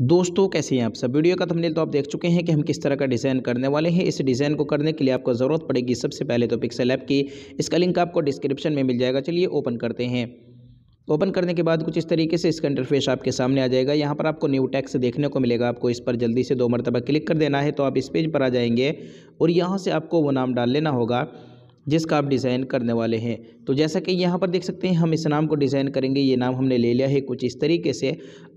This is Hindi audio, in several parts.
दोस्तों कैसे हैं आप सब वीडियो का थंबनेल तो आप देख चुके हैं कि हम किस तरह का डिज़ाइन करने वाले हैं इस डिज़ाइन को करने के लिए आपको ज़रूरत पड़ेगी सबसे पहले तो पिक्सल ऐप की इसका लिंक आपको डिस्क्रिप्शन में मिल जाएगा चलिए ओपन करते हैं ओपन करने के बाद कुछ इस तरीके से इसका इंटरफेस आपके सामने आ जाएगा यहाँ पर आपको न्यू टैक्स देखने को मिलेगा आपको इस पर जल्दी से दो मरतबा क्लिक कर देना है तो आप इस पेज पर आ जाएंगे और यहाँ से आपको वो नाम डाल लेना होगा जिसका आप डिज़ाइन करने वाले हैं तो जैसा कि यहाँ पर देख सकते हैं हम इस नाम को डिज़ाइन करेंगे ये नाम हमने ले लिया है कुछ इस तरीके से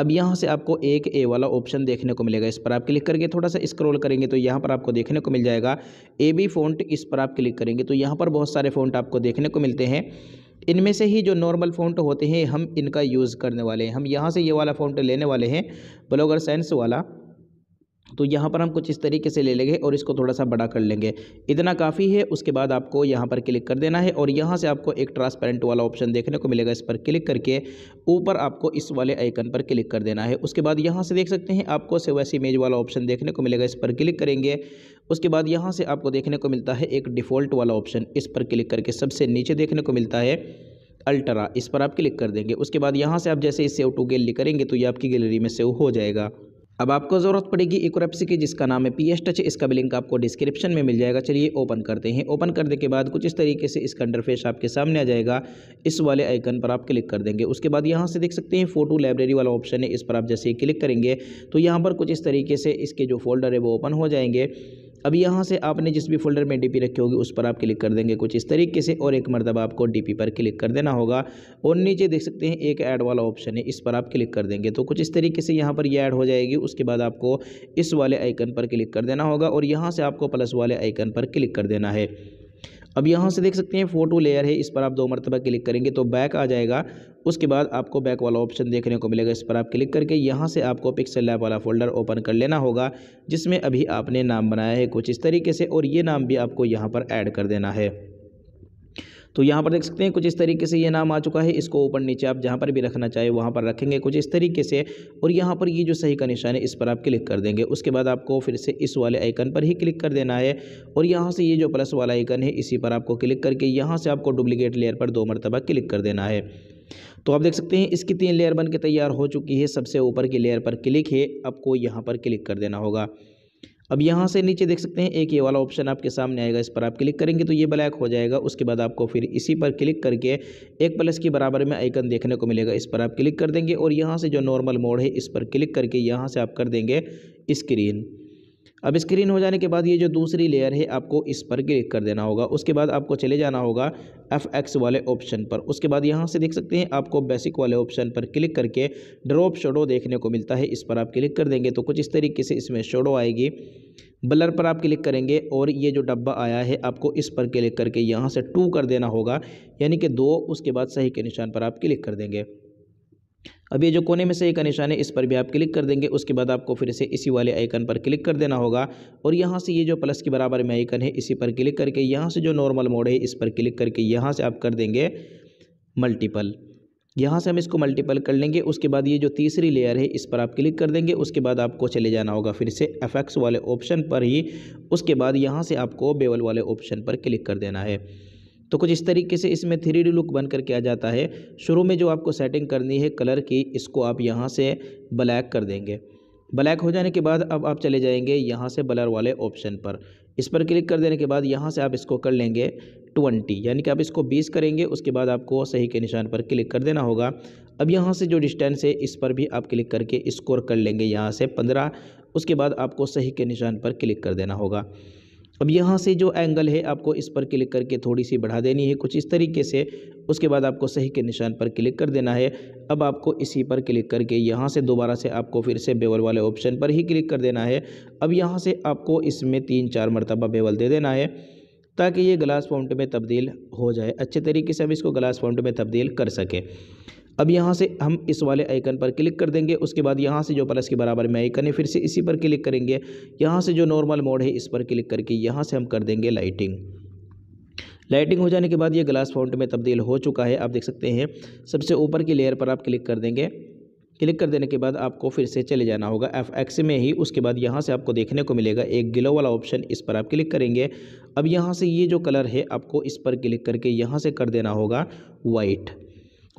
अब यहाँ से आपको एक ए वाला ऑप्शन देखने को मिलेगा इस पर आप क्लिक करके थोड़ा सा स्क्रॉल करेंगे तो यहाँ पर आपको देखने को मिल जाएगा ए बी फ़ॉन्ट इस पर आप क्लिक करेंगे तो यहाँ पर बहुत सारे फ़ोन आपको देखने को मिलते हैं इनमें से ही जो नॉर्मल फ़ोनट होते हैं हम इनका यूज़ करने वाले हैं हम यहाँ से ये वाला फ़ोन लेने वाले हैं ब्लॉगर साइंस वाला तो यहाँ पर हम कुछ इस तरीके से ले लेंगे और इसको थोड़ा सा बड़ा कर लेंगे इतना काफ़ी है उसके बाद आपको यहाँ पर क्लिक कर देना है और यहाँ से आपको एक ट्रांसपेरेंट वाला ऑप्शन देखने को मिलेगा इस पर क्लिक करके ऊपर आपको इस वाले आइकन पर क्लिक कर देना है उसके बाद यहाँ से देख सकते हैं आपको से एस इमेज वाला ऑप्शन देखने को मिलेगा इस पर क्लिक करेंगे उसके बाद यहाँ से आपको देखने को मिलता है एक डिफ़ॉल्ट वाला ऑप्शन इस पर क्लिक करके सबसे नीचे देखने को मिलता है अल्ट्रा इस पर आप क्लिक कर देंगे उसके बाद यहाँ से आप जैसे इस सेव टू गैलरी करेंगे तो ये आपकी गैलरी में सेव हो जाएगा अब आपको ज़रूरत पड़ेगी एक और की जिसका नाम है पी एस टच इसका भी लिंक आपको डिस्क्रिप्शन में मिल जाएगा चलिए ओपन करते हैं ओपन करने के बाद कुछ इस तरीके से इसका इंटरफेस आपके सामने आ जाएगा इस वाले आइकन पर आप क्लिक कर देंगे उसके बाद यहाँ से देख सकते हैं फोटो लाइब्रेरी वाला ऑप्शन है इस पर आप जैसे ही क्लिक करेंगे तो यहाँ पर कुछ इस तरीके से इसके जो फोल्डर है वो ओपन हो जाएंगे अब यहाँ से आपने जिस भी फोल्डर में डी रखी होगी उस पर आप क्लिक कर देंगे कुछ इस तरीके से और एक मरतबा आपको डी पर क्लिक कर देना होगा और नीचे देख सकते हैं एक ऐड वाला ऑप्शन है इस पर आप क्लिक कर देंगे तो कुछ इस तरीके से यहाँ पर ये ऐड हो जाएगी उसके बाद आपको इस वाले आइकन पर क्लिक कर देना होगा और यहाँ से आपको प्लस वाले आइकन पर क्लिक कर देना है अब यहाँ से देख सकते हैं फ़ोटो लेयर है इस पर आप दो मरतबा क्लिक करेंगे तो बैक आ जाएगा उसके बाद आपको बैक वाला ऑप्शन देखने को मिलेगा इस पर आप क्लिक करके यहाँ से आपको पिक्सल लैब वाला फोल्डर ओपन कर लेना होगा जिसमें अभी आपने नाम बनाया है कुछ इस तरीके से और ये नाम भी आपको यहाँ पर ऐड कर देना है तो यहाँ पर देख सकते हैं कुछ इस तरीके से ये नाम आ चुका है इसको ऊपर नीचे आप जहाँ पर भी रखना चाहे वहाँ पर रखेंगे कुछ इस तरीके से और यहाँ पर ये जो सही का निशान है इस पर आप क्लिक कर देंगे उसके बाद आपको फिर से इस वाले आइकन पर ही क्लिक कर देना है और यहाँ से ये जो प्लस वाला आइकन है इसी पर आपको क्लिक करके यहाँ से आपको डुप्लीकेट लेयर पर दो मरतबा क्लिक कर देना है तो आप देख सकते हैं इसकी तीन लेयर बन के तैयार हो चुकी है सबसे ऊपर की लेयर पर क्लिक है आपको यहाँ पर क्लिक कर देना होगा अब यहाँ से नीचे देख सकते हैं एक ये वाला ऑप्शन आपके सामने आएगा इस पर आप क्लिक करेंगे तो ये ब्लैक हो जाएगा उसके बाद आपको फिर इसी पर क्लिक करके एक प्लस की बराबर में आइकन देखने को मिलेगा इस पर आप क्लिक कर देंगे और यहाँ से जो नॉर्मल मोड है इस पर क्लिक करके यहाँ से आप कर देंगे स्क्रीन अब स्क्रीन हो जाने के बाद ये जो दूसरी लेयर है आपको इस पर क्लिक कर देना होगा उसके बाद आपको चले जाना होगा एफ एक्स वाले ऑप्शन पर उसके बाद यहाँ से देख सकते हैं आपको बेसिक वाले ऑप्शन पर क्लिक करके ड्रॉप शोडो देखने को मिलता है इस पर आप क्लिक कर देंगे तो कुछ इस तरीके से इसमें शोडो आएगी ब्लर पर आप क्लिक करेंगे और ये जो डब्बा आया है आपको इस पर क्लिक करके यहाँ से टू कर देना होगा यानी कि दो उसके बाद सही के निशान पर आप क्लिक कर देंगे अब ये जो कोने में से एक का निशान है इस पर भी आप क्लिक कर देंगे उसके बाद आपको फिर से इसी वाले आइकन पर क्लिक कर देना होगा और यहाँ से ये जो प्लस के बराबर में आइकन है इसी पर क्लिक करके यहाँ से जो नॉर्मल मोड है इस पर क्लिक करके यहाँ से आप कर देंगे मल्टीपल यहाँ से हम इसको मल्टीपल कर लेंगे उसके बाद ये जो तीसरी लेयर है इस पर आप क्लिक कर देंगे उसके बाद आपको चले जाना होगा फिर से एफ वाले ऑप्शन पर ही उसके बाद यहाँ से आपको बेवल वाले ऑप्शन पर क्लिक कर देना है तो कुछ इस तरीके से इसमें थ्री डी लुक बन करके आ जाता है शुरू में जो आपको सेटिंग करनी है कलर की इसको आप यहाँ से ब्लैक कर देंगे ब्लैक हो जाने के बाद अब आप चले जाएंगे यहाँ से ब्लर वाले ऑप्शन पर इस पर क्लिक कर देने के बाद यहाँ से आप इसको कर लेंगे ट्वेंटी यानी कि आप इसको बीस करेंगे उसके बाद आपको सही के निशान पर क्लिक कर देना होगा अब यहाँ से जो डिस्टेंस है इस पर भी आप क्लिक करके स्कोर कर लेंगे यहाँ से पंद्रह उसके बाद आपको सही के निशान पर क्लिक कर देना होगा अब यहाँ से जो एंगल है आपको इस पर क्लिक करके थोड़ी सी बढ़ा देनी है कुछ इस तरीके से उसके बाद आपको सही के निशान पर क्लिक कर देना है अब आपको इसी पर क्लिक करके यहाँ से दोबारा से आपको फिर से बेवल वाले ऑप्शन पर ही क्लिक कर देना है अब यहाँ से आपको इसमें तीन चार मरतबा बेवल दे देना है ताकि ये ग्लास फाउंट में तब्दील हो जाए अच्छे तरीके से अब इसको ग्लास फाउंट में तब्दील कर सके अब यहाँ से हम इस वाले आइकन पर क्लिक कर देंगे उसके बाद यहाँ से जो प्लस के बराबर में आइकन है फिर से इसी पर क्लिक करेंगे यहाँ से जो नॉर्मल मोड है इस पर क्लिक करके यहाँ से हम कर देंगे लाइटिंग लाइटिंग हो जाने के बाद ये ग्लास फाउंट में तब्दील हो चुका है आप देख सकते हैं सबसे ऊपर की लेयर पर आप क्लिक कर देंगे क्लिक कर देने के बाद आपको फिर से चले जाना होगा एफ एक्स में ही उसके बाद यहाँ से आपको देखने को मिलेगा एक गिलो वाला ऑप्शन इस पर आप क्लिक करेंगे अब यहाँ से ये जो कलर है आपको इस पर क्लिक करके यहाँ से कर देना होगा वाइट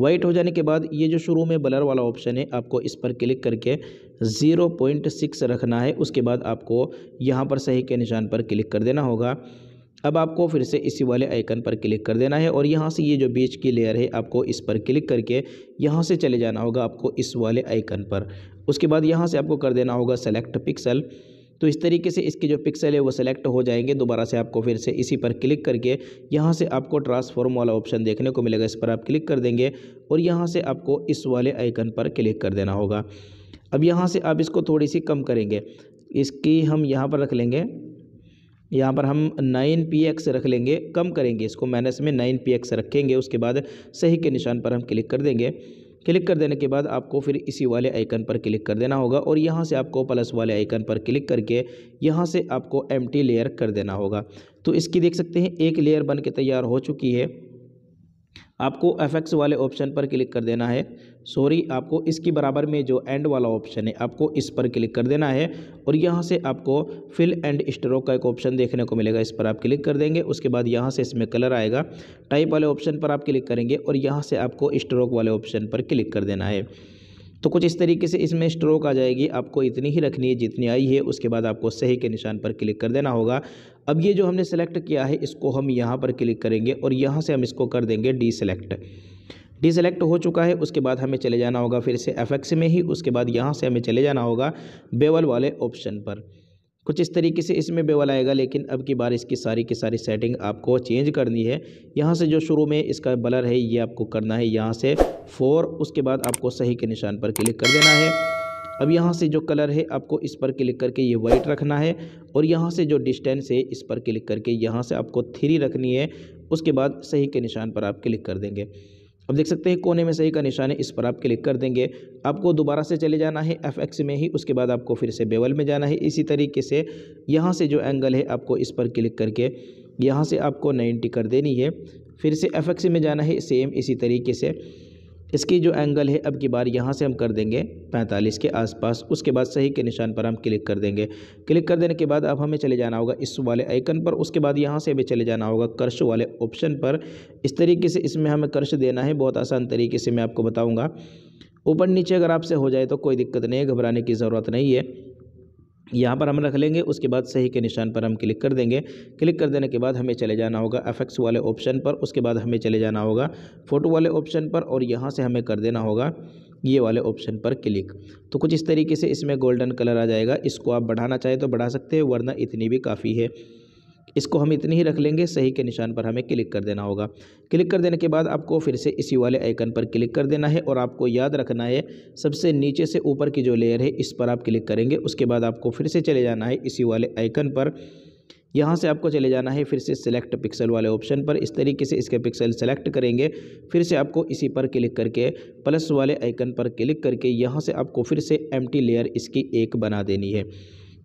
वाइट हो जाने के बाद ये जो शुरू में ब्लर वाला ऑप्शन है आपको इस पर क्लिक करके ज़ीरो पॉइंट सिक्स रखना है उसके बाद आपको यहाँ पर सही के निशान पर क्लिक कर देना होगा अब आपको फिर से इसी वाले आइकन पर क्लिक कर देना है और यहाँ से ये जो बीच की लेयर है आपको इस पर क्लिक करके यहाँ से चले जाना होगा आपको इस वाले आइकन पर उसके बाद यहाँ से आपको कर देना होगा सेलेक्ट पिक्सल तो इस तरीके से इसके जो पिक्सल है वो सिलेक्ट हो जाएंगे दोबारा से आपको फिर से इसी पर क्लिक करके यहाँ से आपको ट्रांसफॉर्म वाला ऑप्शन देखने को मिलेगा इस पर आप क्लिक कर देंगे और यहाँ से आपको इस वाले आइकन पर क्लिक कर देना होगा अब यहाँ से आप इसको थोड़ी सी कम करेंगे इसकी हम यहाँ पर रख लेंगे यहाँ पर हम नाइन पी एक्स रख लेंगे कम करेंगे इसको माइनस में नाइन पी एक्स रखेंगे उसके बाद सही के निशान पर हम क्लिक कर देंगे क्लिक कर देने के बाद आपको फिर इसी वाले आइकन पर क्लिक कर देना होगा और यहाँ से आपको प्लस वाले आइकन पर क्लिक करके यहाँ से आपको एम लेयर कर देना होगा तो इसकी देख सकते हैं एक लेयर बन के तैयार हो चुकी है आपको एफ वाले ऑप्शन पर क्लिक कर देना है सॉरी आपको इसकी बराबर में जो एंड वाला ऑप्शन है आपको इस पर क्लिक कर देना है और यहाँ से आपको फिल एंड स्ट्रोक का एक ऑप्शन देखने को मिलेगा इस पर आप क्लिक कर देंगे उसके बाद यहाँ से इसमें कलर आएगा टाइप वाले ऑप्शन पर आप क्लिक करेंगे और यहाँ से आपको स्ट्रोक वाले ऑप्शन पर क्लिक कर देना है तो कुछ इस तरीके से इसमें स्ट्रोक आ जाएगी आपको इतनी ही रखनी है जितनी आई है उसके बाद आपको सही के निशान पर क्लिक कर देना होगा अब ये जो हमने सेलेक्ट किया है इसको हम यहाँ पर क्लिक करेंगे और यहाँ से हम इसको कर देंगे डी सेलेक्ट डिसलेक्ट हो चुका है उसके बाद हमें चले जाना होगा फिर से एफ में ही उसके बाद यहाँ से हमें चले जाना होगा बेवल वाले ऑप्शन पर कुछ इस तरीके से इसमें बेवल आएगा लेकिन अब की बार इसकी सारी की सारी सेटिंग आपको चेंज करनी है यहाँ से जो शुरू में इसका बलर है ये आपको करना है यहाँ से फोर उसके बाद आपको सही के निशान पर क्लिक कर देना है अब यहाँ से जो कलर है आपको इस पर क्लिक करके ये वाइट रखना है और यहाँ से जो डिस्टेंस है इस पर क्लिक करके यहाँ से आपको थ्री रखनी है उसके बाद सही के निशान पर आप क्लिक कर देंगे अब देख सकते हैं कोने में सही का निशान है इस पर आप क्लिक कर देंगे आपको दोबारा से चले जाना है एफ एक्स में ही उसके बाद आपको फिर से बेवल में जाना है इसी तरीके से यहाँ से जो एंगल है आपको इस पर क्लिक करके यहाँ से आपको नाइन्टी कर देनी है फिर से एफ एक्स में जाना है सेम इसी तरीके से इसकी जो एंगल है अब की बार यहाँ से हम कर देंगे 45 के आसपास उसके बाद सही के निशान पर हम क्लिक कर देंगे क्लिक कर देने के बाद अब हमें चले जाना होगा इस वाले आइकन पर उसके बाद यहाँ से हमें चले जाना होगा कर्श वाले ऑप्शन पर इस तरीके से इसमें हमें कर्श देना है बहुत आसान तरीके से मैं आपको बताऊँगा ऊपर नीचे अगर आपसे हो जाए तो कोई दिक्कत नहीं है घबराने की ज़रूरत नहीं है यहाँ पर हम रख लेंगे उसके बाद सही के निशान पर हम क्लिक कर देंगे क्लिक कर देने के बाद हमें चले जाना होगा एफेक्ट्स वाले ऑप्शन पर उसके बाद हमें चले जाना होगा फ़ोटो वाले ऑप्शन पर और यहाँ से हमें कर देना होगा ये वाले ऑप्शन पर क्लिक तो कुछ इस तरीके से इसमें गोल्डन कलर आ जाएगा इसको आप बढ़ाना चाहें तो बढ़ा सकते हैं वरना इतनी भी काफ़ी है इसको हम इतनी ही रख लेंगे सही के निशान पर हमें क्लिक कर देना होगा क्लिक कर देने के बाद आपको फिर से इसी वाले आइकन पर क्लिक कर देना है और आपको याद रखना है सबसे नीचे से ऊपर की जो लेयर है इस पर आप क्लिक करेंगे उसके बाद आपको फिर से चले जाना है इसी वाले आइकन पर यहाँ से आपको चले जाना है फिर से सिलेक्ट पिक्सल वाले ऑप्शन पर इस तरीके से इसके पिक्सल सेलेक्ट करेंगे फिर से आपको इसी पर क्लिक करके प्लस वाले आइकन पर क्लिक करके यहाँ से आपको फिर से एम्प्टी लेयर इसकी एक बना देनी है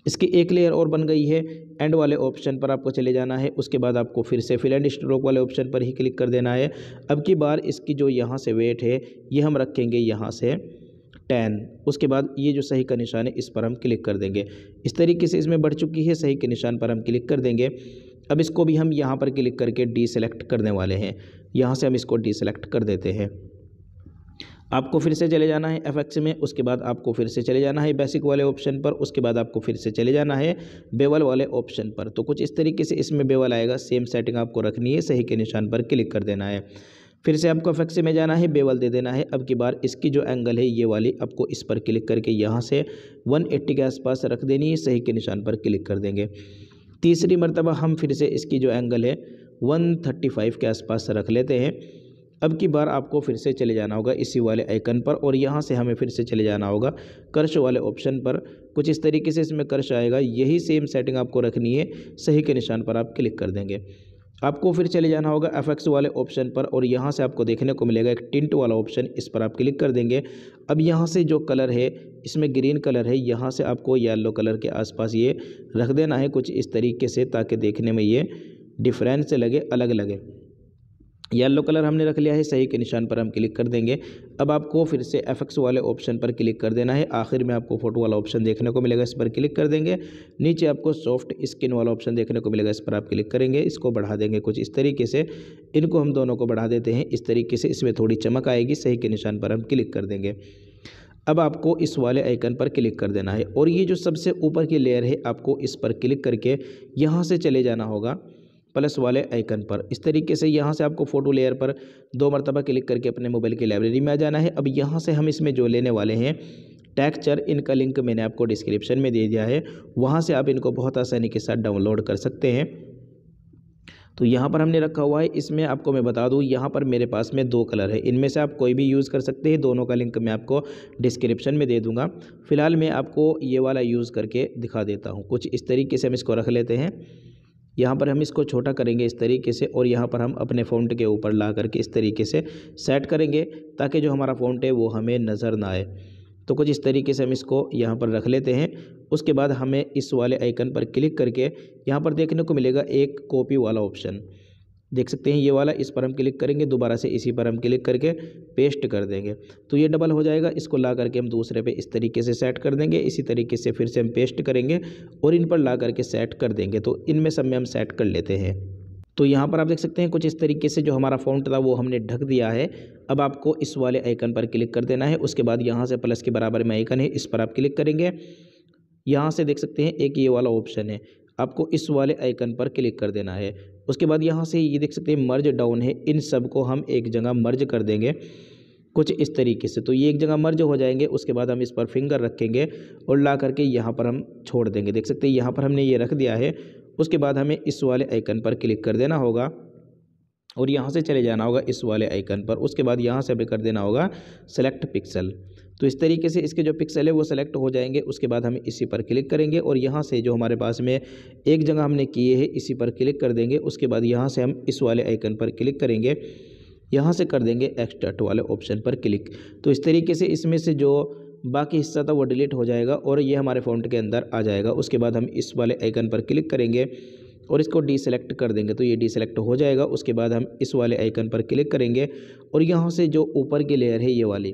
इसकी एक लेयर और बन गई है एंड वाले ऑप्शन पर आपको चले जाना है उसके बाद आपको फिर से फिल एंड स्ट्रोक वाले ऑप्शन पर ही क्लिक कर देना है अब की बार इसकी जो यहाँ से वेट है ये हम रखेंगे यहाँ से टेन उसके बाद ये जो सही का निशान है इस पर हम क्लिक कर देंगे इस तरीके से इसमें बढ़ चुकी है सही के निशान पर हम क्लिक कर देंगे अब इसको भी हम यहाँ पर क्लिक करके डी सेलेक्ट करने वाले हैं यहाँ से हम इसको डी सेलेक्ट कर देते हैं आपको फिर से चले जाना है एफ में उसके बाद आपको फिर से चले जाना है बेसिक वाले ऑप्शन पर उसके बाद आपको फिर से चले जाना है बेवल वाले ऑप्शन पर तो कुछ इस तरीके से इसमें बेवल आएगा सेम सेटिंग आपको रखनी है सही के निशान पर क्लिक कर देना है फिर से आपको एफ में जाना है बेवल दे देना है अब की बार इसकी जो एंगल है ये वाली आपको इस पर क्लिक करके यहाँ से 180 के आसपास रख देनी है सही के निशान पर क्लिक कर देंगे तीसरी मरतबा हम फिर से इसकी जो एंगल है 135 के आसपास रख लेते हैं अब की बार आपको फिर से चले जाना होगा इसी वाले आइकन पर और यहाँ से हमें फिर से चले जाना होगा कर्श वाले ऑप्शन पर कुछ इस तरीके से इसमें कर्श आएगा यही सेम सेटिंग आपको रखनी है सही के निशान पर आप क्लिक कर देंगे आपको फिर चले जाना होगा एफेक्स वाले ऑप्शन पर और यहाँ से आपको देखने को मिलेगा एक टिंट वाला ऑप्शन इस पर आप क्लिक कर देंगे अब यहाँ से जो कलर है इसमें ग्रीन कलर है यहाँ से आपको येलो कलर के आसपास ये रख देना है कुछ इस तरीके से ताकि देखने में ये डिफरेंस लगे अलग लगे येलो कलर हमने रख लिया है सही के निशान पर हम क्लिक कर देंगे अब आपको फिर से एफ वाले ऑप्शन पर क्लिक कर देना है आखिर में आपको फोटो वाला ऑप्शन देखने को मिलेगा इस पर क्लिक कर देंगे नीचे आपको सॉफ्ट स्किन वाला ऑप्शन देखने को मिलेगा इस पर आप क्लिक करेंगे इसको बढ़ा देंगे कुछ इस तरीके से इनको हम दोनों को बढ़ा देते हैं इस तरीके से इसमें थोड़ी चमक आएगी सही के निशान पर हम क्लिक कर देंगे अब आपको इस वाले आइकन पर क्लिक कर देना है और ये जो सबसे ऊपर की लेयर है आपको इस पर क्लिक करके यहाँ से चले जाना होगा प्लस वाले आइकन पर इस तरीके से यहाँ से आपको फ़ोटो लेयर पर दो मरतबा क्लिक करके अपने मोबाइल की लाइब्रेरी में आ जाना है अब यहाँ से हम इसमें जो लेने वाले हैं टैक्चर इनका लिंक मैंने आपको डिस्क्रिप्शन में दे दिया है वहाँ से आप इनको बहुत आसानी के साथ डाउनलोड कर सकते हैं तो यहाँ पर हमने रखा हुआ है इसमें आपको मैं बता दूँ यहाँ पर मेरे पास में दो कलर है इनमें से आप कोई भी यूज़ कर सकते हैं दोनों का लिंक मैं आपको डिस्क्रिप्शन में दे दूँगा फ़िलहाल मैं आपको ये वाला यूज़ करके दिखा देता हूँ कुछ इस तरीके से हम इसको रख लेते हैं यहाँ पर हम इसको छोटा करेंगे इस तरीके से और यहाँ पर हम अपने फ़ॉन्ट के ऊपर ला करके इस तरीके से सेट करेंगे ताकि जो हमारा फ़ॉन्ट है वो हमें नज़र ना आए तो कुछ इस तरीके से हम इसको यहाँ पर रख लेते हैं उसके बाद हमें इस वाले आइकन पर क्लिक करके यहाँ पर देखने को मिलेगा एक कॉपी वाला ऑप्शन देख सकते हैं ये वाला इस पर हम क्लिक करेंगे दोबारा से इसी पर हम क्लिक करके पेस्ट कर देंगे तो ये डबल हो जाएगा इसको ला करके हम दूसरे पे इस तरीके से सेट कर देंगे इसी तरीके से फिर से हम पेस्ट करेंगे और इन पर ला करके सेट कर देंगे तो इनमें सब में हम सेट कर लेते हैं तो यहाँ पर आप देख सकते हैं कुछ इस तरीके से जो हमारा फ़ॉन्ट था वो हमने ढक दिया है अब आपको इस वाले आइकन पर क्लिक कर देना है उसके बाद यहाँ से प्लस के बराबर में आइकन है इस पर आप क्लिक करेंगे यहाँ से देख सकते हैं एक ये वाला ऑप्शन है आपको इस वाले आइकन पर क्लिक कर देना है उसके बाद यहाँ से ये देख सकते हैं मर्ज डाउन है इन सब को हम एक जगह मर्ज कर देंगे कुछ इस तरीके से तो ये एक जगह मर्ज हो जाएंगे उसके बाद हम इस पर फिंगर रखेंगे और ला करके यहाँ पर हम छोड़ देंगे देख सकते हैं यहाँ पर हमने ये रख दिया है उसके बाद हमें इस वाले आइकन पर क्लिक कर देना होगा और यहाँ से चले जाना होगा इस वाले आइकन पर उसके बाद यहाँ से हमें कर देना होगा सेलेक्ट पिक्सल तो इस तरीके से इसके जो पिक्सल है वो सेलेक्ट हो जाएंगे उसके बाद हम इसी पर क्लिक करेंगे और यहाँ से जो हमारे पास में एक जगह हमने किए हैं इसी पर क्लिक कर देंगे उसके बाद यहाँ से हम इस वाले आइकन पर क्लिक करेंगे यहाँ से कर देंगे एक्सटर्ट वाले ऑप्शन पर क्लिक तो इस तरीके से इसमें से जो बाकी हिस्सा था वो डिलीट हो जाएगा और ये हमारे फ़ॉन्ट के अंदर आ जाएगा उसके बाद हम इस वाले आइकन पर क्लिक करेंगे और इसको डीसेलेक्ट कर देंगे तो ये डीसेलेक्ट हो जाएगा उसके बाद हम इस वाले आइकन पर क्लिक करेंगे और यहाँ से जो ऊपर की लेयर है ये वाली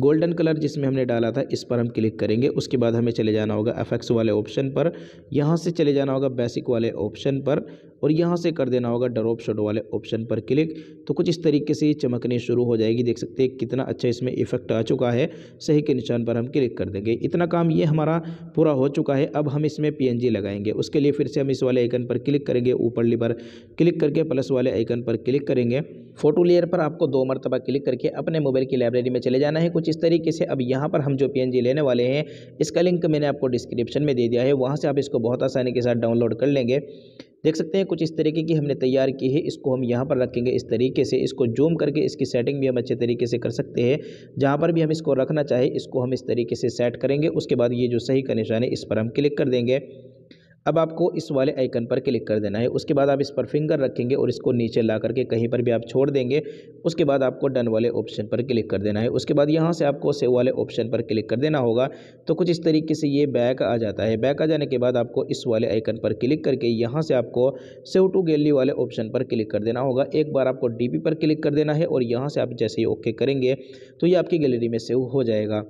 गोल्डन कलर जिसमें हमने डाला था इस पर हम क्लिक करेंगे उसके बाद हमें चले जाना होगा एफ वाले ऑप्शन पर यहाँ से चले जाना होगा बेसिक वाले ऑप्शन पर और यहाँ से कर देना होगा ड्रॉप शॉट वाले ऑप्शन पर क्लिक तो कुछ इस तरीके से चमकनी शुरू हो जाएगी देख सकते हैं कितना अच्छा इसमें इफेक्ट आ चुका है सही के निशान पर हम क्लिक कर देंगे इतना काम ये हमारा पूरा हो चुका है अब हम इसमें पी लगाएंगे उसके लिए फिर से हम इस वाले आइकन पर क्लिक करेंगे ऊपर लिपर क्लिक करके प्लस वाले आइकन पर क्लिक करेंगे फोटो लेयर पर आपको दो मरतबा क्लिक करके अपने मोबाइल की लाइब्रेरी में चले जाना है कुछ इस तरीके से अब यहाँ पर हम जो पी लेने वाले हैं इसका लिंक मैंने आपको डिस्क्रिप्शन में दे दिया है वहाँ से आप इसको बहुत आसानी के साथ डाउनलोड कर लेंगे देख सकते हैं कुछ इस तरीके की हमने तैयार की है इसको हम यहाँ पर रखेंगे इस तरीके से इसको जूम करके इसकी सेटिंग भी हम अच्छे तरीके से कर सकते हैं जहाँ पर भी हम इसको रखना चाहे इसको हम इस तरीके से सेट करेंगे उसके बाद ये जो सही का निशान है इस पर हम क्लिक कर देंगे अब आपको इस वाले आइकन पर क्लिक कर देना है उसके बाद आप इस पर फिंगर रखेंगे और इसको नीचे ला करके कहीं पर भी आप छोड़ देंगे उसके बाद आपको डन वाले ऑप्शन पर क्लिक कर देना है उसके बाद यहाँ से आपको सेव वाले ऑप्शन पर क्लिक कर देना होगा तो कुछ इस तरीके से ये बैक आ जाता है बैक आ जाने के बाद आपको इस वाले आइकन पर क्लिक करके यहाँ से आपको सेव टू गैलरी वाले ऑप्शन पर क्लिक कर देना होगा एक बार आपको डी पर क्लिक कर देना है और यहाँ से आप जैसे ही ओके करेंगे तो ये आपकी गैलरी में सेव हो जाएगा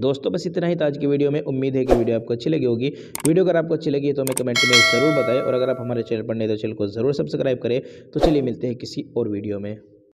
दोस्तों बस इतना ही था तो आज की वीडियो में उम्मीद है कि वीडियो आपको अच्छी लगी होगी वीडियो अगर आपको अच्छी लगी है तो हमें कमेंट में ज़रूर बताएं और अगर आप हमारे चैनल पर नए तो चैनल को ज़रूर सब्सक्राइब करें तो चलिए मिलते हैं किसी और वीडियो में